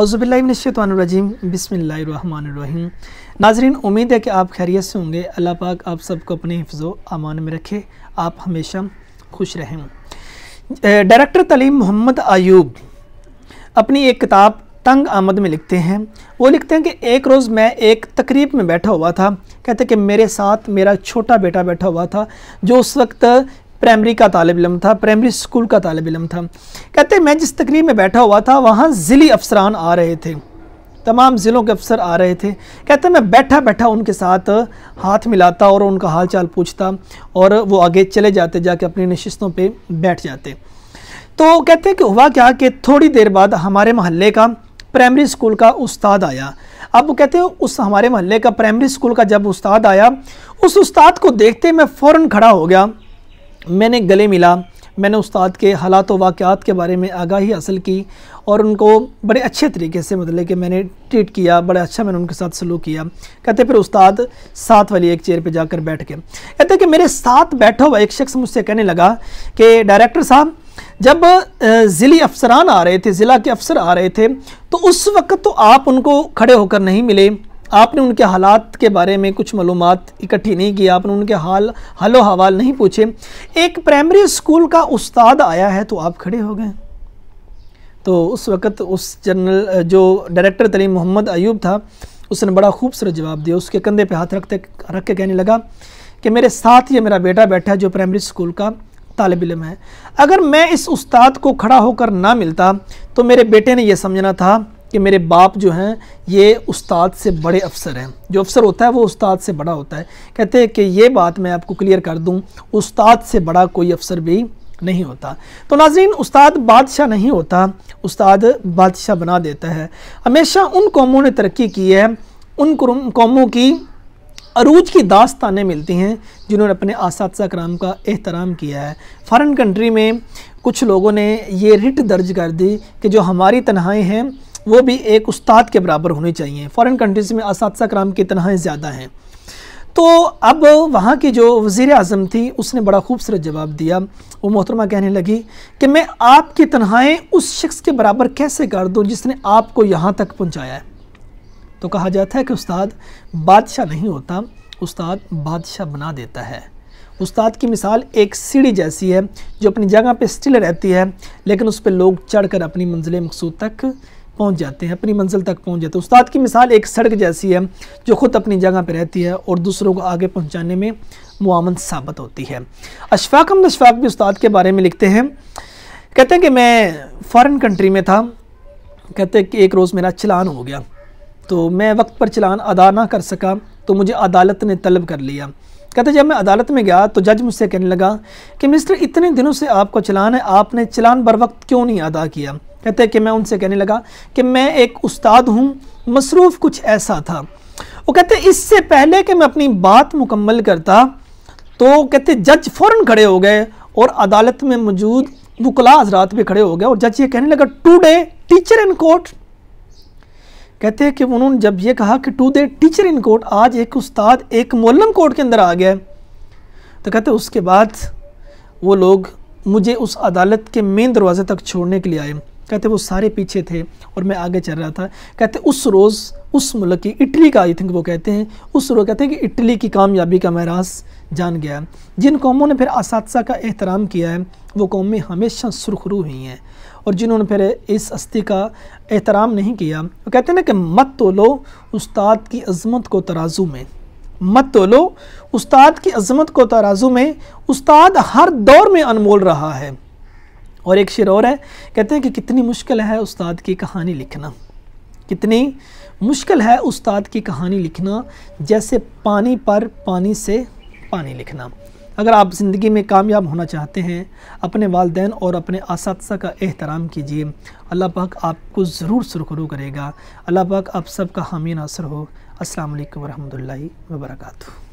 अज़बिल्लिनशतवानरजीम बिसमीम नाजरीन उम्मीद है कि आप खैरियत से होंगे अल्लाह पाक आप सबको अपने हिफ्ज़ अमान में रखे आप हमेशा खुश रहें डायरेक्टर तलीम मोहम्मद आयूब अपनी एक किताब तंग आमद में लिखते हैं वो लिखते हैं कि एक रोज़ मैं एक तकरीब में बैठा हुआ था कहते कि मेरे साथ मेरा छोटा बेटा बैठा हुआ था जो उस वक्त प्राइमरी का तालब इलम था प्राइमरी स्कूल का तालब इलम था कहते मैं जिस तकरीब में बैठा हुआ था वहाँ ज़िली अफसरान आ रहे थे तमाम ज़िलों के अफसर आ रहे थे कहते मैं बैठा बैठा उनके साथ हाथ मिलाता और उनका हाल चाल पूछता और वो आगे चले जाते जाके अपनी नशस्तों पर बैठ जाते तो कहते हैं कि हुआ क्या कि थोड़ी देर बाद हमारे महल्ले का प्राइमरी स्कूल का उस्ताद आया अब वो कहते हैं उस हमारे महल्ले का प्राइमरी स्कूल का जब उस्ताद आया उस उस्ताद को देखते मैं फ़ौर खड़ा हो गया मैंने गले मिला मैंने उस्ताद के हालात व वाक़ात के बारे में आगाही हासिल की और उनको बड़े अच्छे तरीके से मतलब कि मैंने ट्रीट किया बड़ा अच्छा मैंने उनके साथ सलूक किया कहते फिर उस्ताद साथ वाली एक चेयर पे जाकर बैठ गए कहते कि मेरे साथ बैठा हुआ एक शख्स मुझसे कहने लगा कि डायरेक्टर साहब जब ज़िली अफसरान आ रहे थे ज़िला के अफ़सर आ रहे थे तो उस वक्त तो आप उनको खड़े होकर नहीं मिले आपने उनके हालात के बारे में कुछ मालूम इकट्ठी नहीं की आपने उनके हाल हलो हवाल नहीं पूछे एक प्राइमरी स्कूल का उस्ताद आया है तो आप खड़े हो गए तो उस वक़्त उस जनरल जो डायरेक्टर तलीम मोहम्मद अयूब था उसने बड़ा खूबसूरत जवाब दिया उसके कंधे पे हाथ रखते रख के कहने लगा कि मेरे साथ ये मेरा बेटा बैठा है जो प्राइमरी स्कूल का तालब इलम है अगर मैं इस उस्ताद को खड़ा होकर ना मिलता तो मेरे बेटे ने यह समझना था कि मेरे बाप जो हैं ये उस्ताद से बड़े अफसर हैं जो अफसर होता है वो उस्ताद से बड़ा होता है कहते हैं कि ये बात मैं आपको क्लियर कर दूं उस्ताद से बड़ा कोई अफसर भी नहीं होता तो नाजरीन उस्ताद बादशाह नहीं होता उस्ताद बादशाह बना देता है हमेशा उन कौमों ने तरक्की की है उन कौमों की अरूज की दास्तानें मिलती हैं जिन्होंने अपने आसादा कराम का एहतराम किया है फॉरेन कंट्री में कुछ लोगों ने ये रिट दर्ज कर दी कि जो हमारी तनहाएँ हैं वो भी एक उस्ताद के बराबर होने चाहिए फॉरेन कंट्रीज़ में इस कराम की तनह ज़्यादा हैं तो अब वहाँ की जो वज़ी अजम थी उसने बड़ा खूबसूरत जवाब दिया वो मोहतरमा कहने लगी कि मैं आपकी तनहाएँ उस शख्स के बराबर कैसे कर दूँ जिसने आपको यहाँ तक पहुँचाया है तो कहा जाता है कि उस्ताद बादशाह नहीं होता उस्ताद बादशाह बना देता है उस्ताद की मिसाल एक सीढ़ी जैसी है जो अपनी जगह पे स्टिल रहती है लेकिन उस पर लोग चढ़कर अपनी मंजिल मकसूद तक पहुंच जाते हैं अपनी मंजिल तक पहुंच जाते हैं उस्ताद की मिसाल एक सड़क जैसी है जो ख़ुद अपनी जगह पर रहती है और दूसरों को आगे पहुंचाने में मुआमन साबित होती है अशफाक अहमद अशफाक भी उस्ताद के बारे में लिखते हैं कहते हैं कि मैं फॉरेन कंट्री में था कहते हैं कि एक रोज़ मेरा चलान हो गया तो मैं वक्त पर चलान अदा ना कर सका तो मुझे अदालत ने तलब कर लिया कहते जब मैं अदालत में गया तो जज मुझसे कहने लगा कि मिस्टर इतने दिनों से आपको चलान है आपने चलान बर वक्त क्यों नहीं अदा किया कहते हैं कि मैं उनसे कहने लगा कि मैं एक उस्ताद हूँ मसरूफ़ कुछ ऐसा था वो कहते इससे पहले कि मैं अपनी बात मुकम्मल करता तो कहते जज फ़ौर खड़े हो गए और अदालत में मौजूद वकला हजरात भी खड़े हो गए और जज ये कहने लगा today teacher in court कहते हैं कि उन्होंने जब ये कहा कि today teacher in court आज एक उस्ताद एक मोलम कोर्ट के अंदर आ गया तो कहते उसके बाद वो लोग मुझे उस अदालत के मेन दरवाज़े तक छोड़ने के लिए आए कहते वो सारे पीछे थे और मैं आगे चल रहा था कहते उस रोज़ उस मुल्क की इटली का आई थिंक वो कहते हैं उस रोज़ कहते हैं कि इटली की कामयाबी का मैं रास जान गया जिन कौमों ने फिर इस का एहतराम किया है वो कौमें हमेशा सुरखरू हुई हैं और जिन्होंने फिर इस हस्ती का एहतराम नहीं किया वो कहते हैं ना कि मत तो लो उस्ताद की अजमत को तराजू में मत तो लो उस्ताद की अजमत को तराजू में उस्ताद हर दौर में अनमोल रहा है और एक शेर और है कहते हैं कि कितनी मुश्किल है उस्ताद की कहानी लिखना कितनी मुश्किल है उस्ताद की कहानी लिखना जैसे पानी पर पानी से पानी लिखना अगर आप ज़िंदगी में कामयाब होना चाहते हैं अपने वालदे और अपने इस का एहतराम कीजिए अल्लाह पाक आपको ज़रूर सुरखरू करेगा अल्लाह पाक आप सबका हामी नासर हो असल वरहमल रहमतुल्लाहि